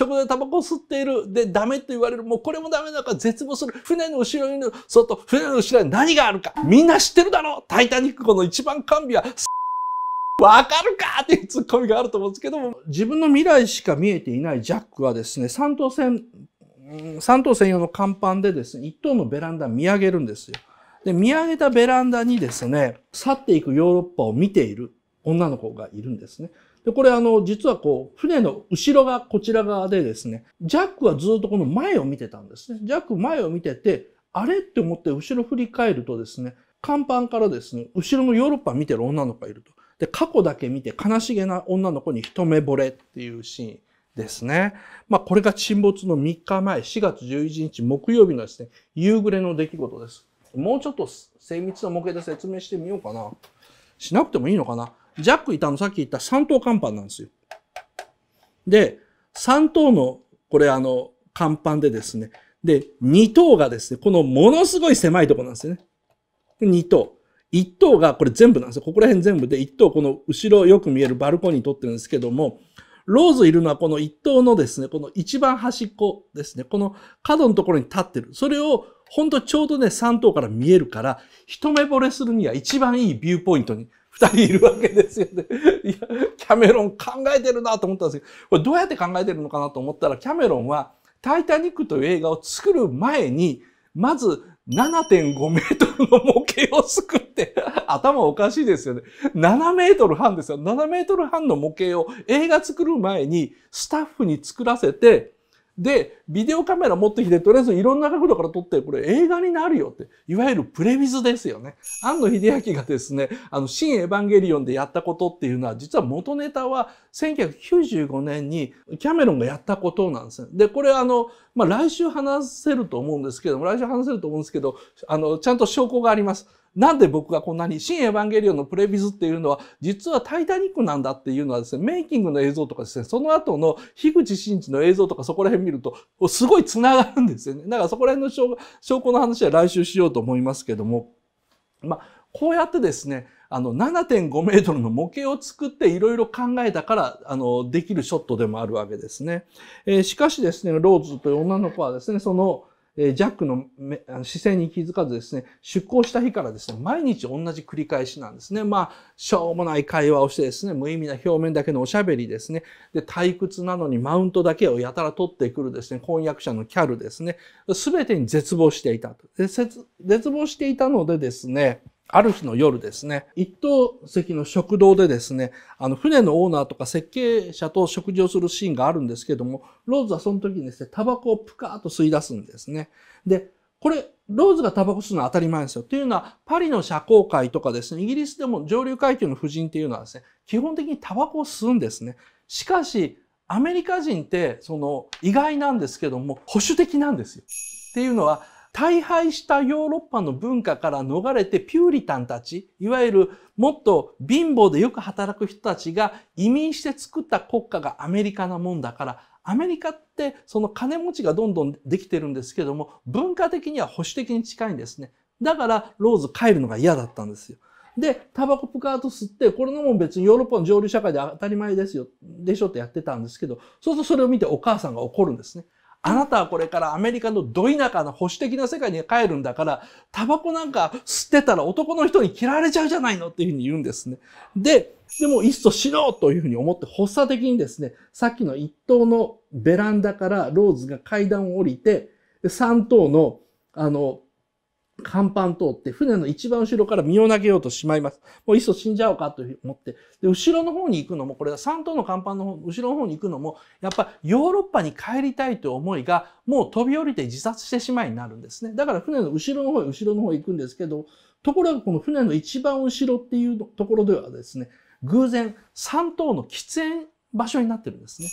そこでタバコを吸っている。で、ダメって言われる。もうこれもダメだから絶望する。船の後ろにいる。そっと、船の後ろに何があるか。みんな知ってるだろうタイタニック号の一番完備は、わかるかっていうツッコミがあると思うんですけども、自分の未来しか見えていないジャックはですね、三等船、三等専用の甲板でですね、一等のベランダ見上げるんですよ。で、見上げたベランダにですね、去っていくヨーロッパを見ている女の子がいるんですね。で、これあの、実はこう、船の後ろがこちら側でですね、ジャックはずっとこの前を見てたんですね。ジャック前を見てて、あれって思って後ろ振り返るとですね、甲板からですね、後ろのヨーロッパ見てる女の子がいると。で、過去だけ見て悲しげな女の子に一目惚れっていうシーンですね。まあ、これが沈没の3日前、4月11日木曜日のですね、夕暮れの出来事です。もうちょっと精密な模型で説明してみようかな。しなくてもいいのかな。ジャック・いたのさっき言った3等甲板なんですよ。で、3等の、これあの、甲板でですね、で、2等がですね、このものすごい狭いとこなんですよね。2等。1等がこれ全部なんですよ。ここら辺全部で、1等この後ろよく見えるバルコニー取ってるんですけども、ローズいるのはこの1等のですね、この一番端っこですね、この角のところに立ってる。それをほんとちょうどね、3等から見えるから、一目惚れするには一番いいビューポイントに人いるわけですよね。いや、キャメロン考えてるなと思ったんですけど、これどうやって考えてるのかなと思ったら、キャメロンは、タイタニックという映画を作る前に、まず7.5メートルの模型を作って、頭おかしいですよね。7メートル半ですよ。7メートル半の模型を映画作る前にスタッフに作らせて、で、ビデオカメラ持ってきて、とりあえずいろんな角度から撮って、これ映画になるよって、いわゆるプレビズですよね。庵野秀明がですね、あの、新エヴァンゲリオンでやったことっていうのは、実は元ネタは1995年にキャメロンがやったことなんですね。で、これあの、まあ、来週話せると思うんですけども、来週話せると思うんですけど、あの、ちゃんと証拠があります。なんで僕がこんなに、新エヴァンゲリオンのプレビズっていうのは、実はタイタニックなんだっていうのはですね、メイキングの映像とかですね、その後の樋口真嗣の映像とかそこら辺見ると、すごい繋がるんですよね。だからそこら辺の証証拠の話は来週しようと思いますけども、まあ、こうやってですね、あの、7.5メートルの模型を作っていろいろ考えたから、あの、できるショットでもあるわけですね。えー、しかしですね、ローズという女の子はですね、その、えジャックの視線に気づかずですね、出航した日からですね、毎日同じ繰り返しなんですね。まあ、しょうもない会話をしてですね、無意味な表面だけのおしゃべりですね。で、退屈なのにマウントだけをやたら取ってくるですね、婚約者のキャルですね。すべてに絶望していたと。で絶望していたのでですね、ある日の夜ですね、一等席の食堂でですね、あの、船のオーナーとか設計者と食事をするシーンがあるんですけども、ローズはその時にですね、タバコをプカーッと吸い出すんですね。で、これ、ローズがタバコ吸うのは当たり前ですよ。というのは、パリの社交界とかですね、イギリスでも上流階級の婦人っていうのはですね、基本的にタバコを吸うんですね。しかし、アメリカ人って、その、意外なんですけども、保守的なんですよ。っていうのは、大敗したヨーロッパの文化から逃れてピューリタンたち、いわゆるもっと貧乏でよく働く人たちが移民して作った国家がアメリカなもんだから、アメリカってその金持ちがどんどんできてるんですけども、文化的には保守的に近いんですね。だからローズ帰るのが嫌だったんですよ。で、タバコプカート吸って、これのも別にヨーロッパの上流社会で当たり前ですよ、でしょってやってたんですけど、そうするとそれを見てお母さんが怒るんですね。あなたはこれからアメリカのど田舎の保守的な世界に帰るんだから、タバコなんか吸ってたら男の人に嫌われちゃうじゃないのっていうふうに言うんですね。で、でもいっそ死のうというふうに思って発作的にですね、さっきの一棟のベランダからローズが階段を降りて、三棟の、あの、甲板通って、船の一番後ろから身を投げようとしまいます。もういっそ死んじゃおうかと思って。で、後ろの方に行くのも、これは3島の甲板の方、後ろの方に行くのも、やっぱヨーロッパに帰りたいという思いが、もう飛び降りて自殺してしまいになるんですね。だから船の後ろの方へ後ろの方へ行くんですけど、ところがこの船の一番後ろっていうところではですね、偶然3島の喫煙場所になってるんですね。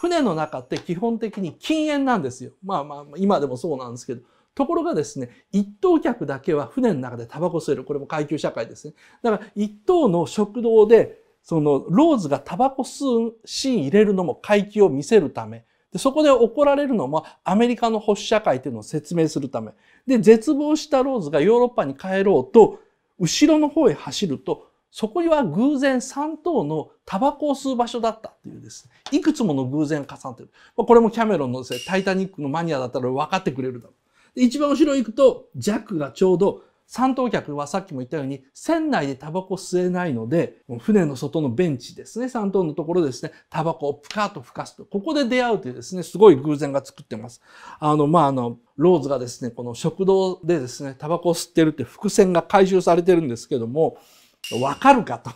船の中って基本的に禁煙なんですよ。まあまあ、今でもそうなんですけど。ところがですね、一等客だけは船の中でタバコ吸える。これも階級社会ですね。だから一等の食堂で、そのローズがタバコ吸うシーン入れるのも階級を見せるため。でそこで怒られるのもアメリカの保守社会というのを説明するため。で、絶望したローズがヨーロッパに帰ろうと、後ろの方へ走ると、そこには偶然3頭のタバコを吸う場所だったっていうですね。いくつもの偶然重なってる。これもキャメロンのですね、タイタニックのマニアだったら分かってくれるだろう。で一番後ろ行くと弱がちょうど三等客はさっきも言ったように船内でタバコ吸えないので船の外のベンチですね三等のところですねタバコをプカッと吹かすとここで出会うというですねすごい偶然が作ってますあのまああのローズがですねこの食堂でですねタバコを吸ってるって伏線が回収されてるんですけどもわかるかと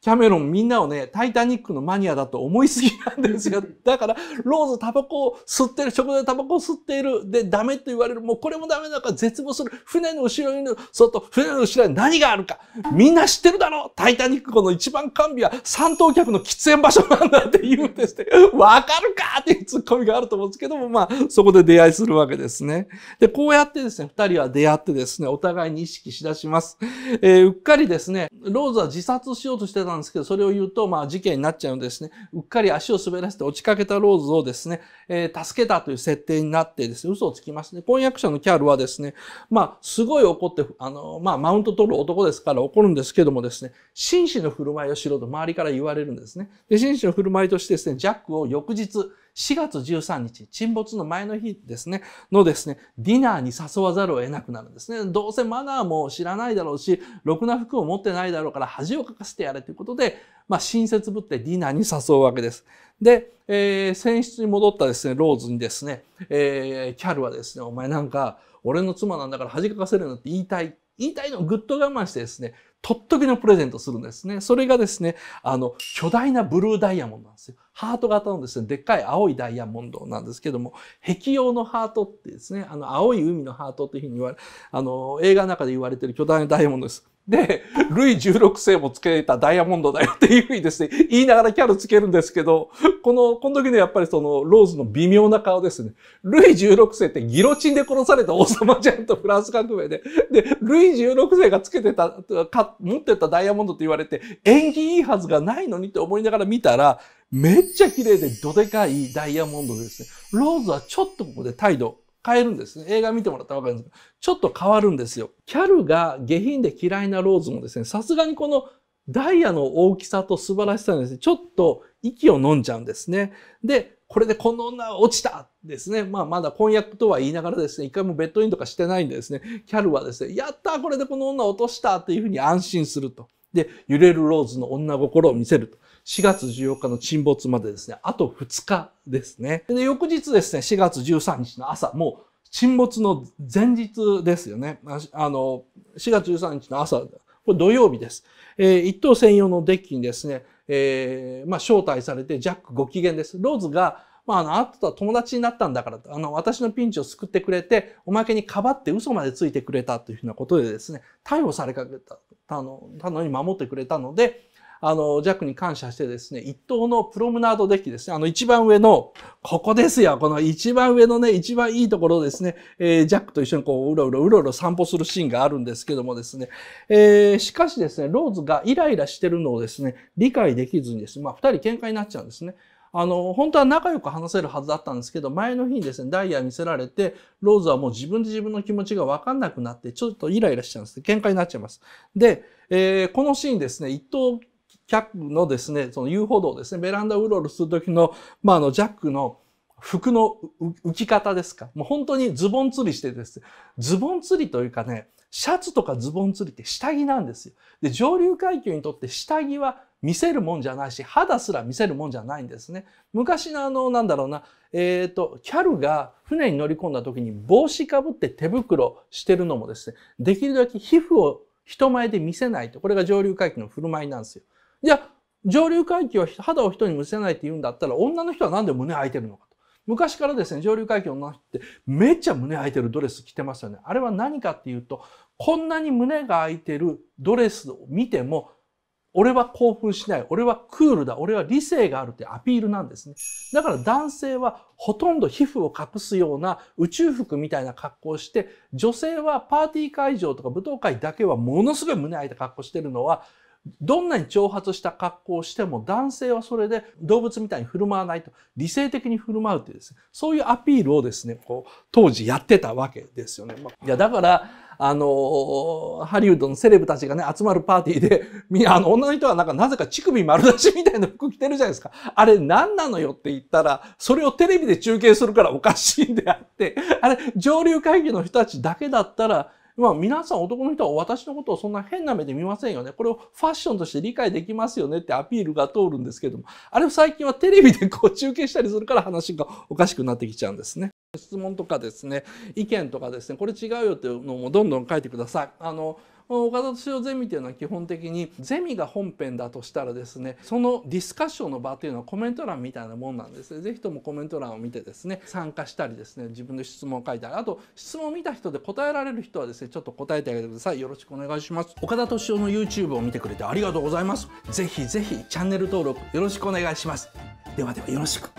キャメロンみんなをね、タイタニックのマニアだと思いすぎなんですよ。だから、ローズタバコを吸ってる、食材タバコを吸っている、で、ダメって言われる、もうこれもダメだから絶望する。船の後ろにいる、外、船の後ろに何があるか。みんな知ってるだろうタイタニック号の一番完備は三等客の喫煙場所なんだって言うんですって、わかるかっていうツッコミがあると思うんですけども、まあ、そこで出会いするわけですね。で、こうやってですね、二人は出会ってですね、お互いに意識しだします。えー、うっかりですね、ローズは自殺しようとしてたたんですけど、それを言うと、まあ、事件になっちゃうんですね。うっかり足を滑らせて落ちかけたローズをですね、えー、助けたという設定になってですね、嘘をつきますね。婚約者のキャルはですね、まあ、すごい怒って、あの、まあ、マウント取る男ですから怒るんですけどもですね、紳士の振る舞いをしろと周りから言われるんですね。で、紳士の振る舞いとしてですね、ジャックを翌日、4月13日、沈没の前の日ですね、のですね、ディナーに誘わざるを得なくなるんですね。どうせマナーも知らないだろうし、ろくな服を持ってないだろうから恥をかかせてやれということで、まあ、親切ぶってディナーに誘うわけです。で、えー、船に戻ったですね、ローズにですね、えー、キャルはですね、お前なんか、俺の妻なんだから恥かかせるなって言いたい。言いたいのをぐっと我慢してですね、とっときのプレゼントするんですね。それがですね、あの、巨大なブルーダイヤモンドなんですよ。ハート型のですね、でっかい青いダイヤモンドなんですけども、壁用のハートってですね、あの、青い海のハートっていうふうに言われ、あの、映画の中で言われてる巨大なダイヤモンドです。で、ルイ16世もつけたダイヤモンドだよっていうふうにですね、言いながらキャルつけるんですけど、この、この時のやっぱりその、ローズの微妙な顔ですね。ルイ16世ってギロチンで殺された王様じゃんとフランス革命で。で、ルイ16世がつけてた、か持ってたダイヤモンドって言われて、縁起いいはずがないのにって思いながら見たら、めっちゃ綺麗でどでかいダイヤモンドですね。ローズはちょっとここで態度変えるんですね。映画見てもらったらわかるんですけど、ちょっと変わるんですよ。キャルが下品で嫌いなローズもですね、さすがにこのダイヤの大きさと素晴らしさにですね、ちょっと息を飲んじゃうんですね。で、これでこの女落ちたですね。まあまだ婚約とは言いながらですね、一回もベッドインとかしてないんでですね、キャルはですね、やったこれでこの女落としたっていうふうに安心すると。で、揺れるローズの女心を見せると。4月14日の沈没までですね、あと2日ですね。で、翌日ですね、4月13日の朝、もう沈没の前日ですよね。あの、4月13日の朝、これ土曜日です。えー、一等専用のデッキにですね、えー、まあ、招待されてジャックご機嫌です。ローズが、まあ、あの、あとは友達になったんだから、あの、私のピンチを救ってくれて、おまけにかばって嘘までついてくれたというふうなことでですね、逮捕されかけた、あの、たのに守ってくれたので、あの、ジャックに感謝してですね、一等のプロムナードデッキですね、あの一番上の、ここですよ、この一番上のね、一番いいところですね、えー、ジャックと一緒にこう、うろうろうろうろ散歩するシーンがあるんですけどもですね、えー、しかしですね、ローズがイライラしてるのをですね、理解できずにですね、まあ二人喧嘩になっちゃうんですね。あの、本当は仲良く話せるはずだったんですけど、前の日にですね、ダイヤ見せられて、ローズはもう自分で自分の気持ちがわかんなくなって、ちょっとイライラしちゃうんです。喧嘩になっちゃいます。で、えー、このシーンですね、一等キャップのですね、その遊歩道ですね、ベランダをうろうろするときの、まあ、あの、ジャックの服の浮き方ですか。もう本当にズボン釣りしてですね、ズボン釣りというかね、シャツとかズボン釣りって下着なんですよ。で、上流階級にとって下着は見せるもんじゃないし、肌すら見せるもんじゃないんですね。昔のあの、なんだろうな、えっ、ー、と、キャルが船に乗り込んだ時に帽子かぶって手袋してるのもですね、できるだけ皮膚を人前で見せないと。これが上流階級の振る舞いなんですよ。じゃあ、上流階級は肌を人に見せないって言うんだったら、女の人はなんで胸開いてるのかと。昔からですね、上流階級の女の人ってめっちゃ胸開いてるドレス着てますよね。あれは何かっていうと、こんなに胸が開いてるドレスを見ても、俺は興奮しない。俺はクールだ。俺は理性があるってアピールなんですね。だから男性はほとんど皮膚を隠すような宇宙服みたいな格好をして、女性はパーティー会場とか舞踏会だけはものすごい胸開いた格好してるのは、どんなに挑発した格好をしても男性はそれで動物みたいに振る舞わないと理性的に振る舞うというですね、そういうアピールをですね、こう当時やってたわけですよね。まあ、いや、だから、あの、ハリウッドのセレブたちがね、集まるパーティーで、みあの、女の人はなんかなぜか乳首丸出しみたいな服着てるじゃないですか。あれ何なのよって言ったら、それをテレビで中継するからおかしいんであって、あれ、上流会議の人たちだけだったら、まあ、皆さん男の人は私のことをそんな変な目で見ませんよね。これをファッションとして理解できますよねってアピールが通るんですけども、あれを最近はテレビでこう中継したりするから話がおかしくなってきちゃうんですね。質問とかですね、意見とかですね、これ違うよっていうのもどんどん書いてください。あの岡田敏夫ゼミというのは基本的にゼミが本編だとしたらですねそのディスカッションの場というのはコメント欄みたいなもんなんですね是非ともコメント欄を見てですね参加したりですね自分の質問を書いたりあと質問を見た人で答えられる人はですねちょっと答えてあげてくださいよろしくお願いします岡田敏夫の YouTube を見てくれてありがとうございます是非是非チャンネル登録よろしくお願いしますではではよろしく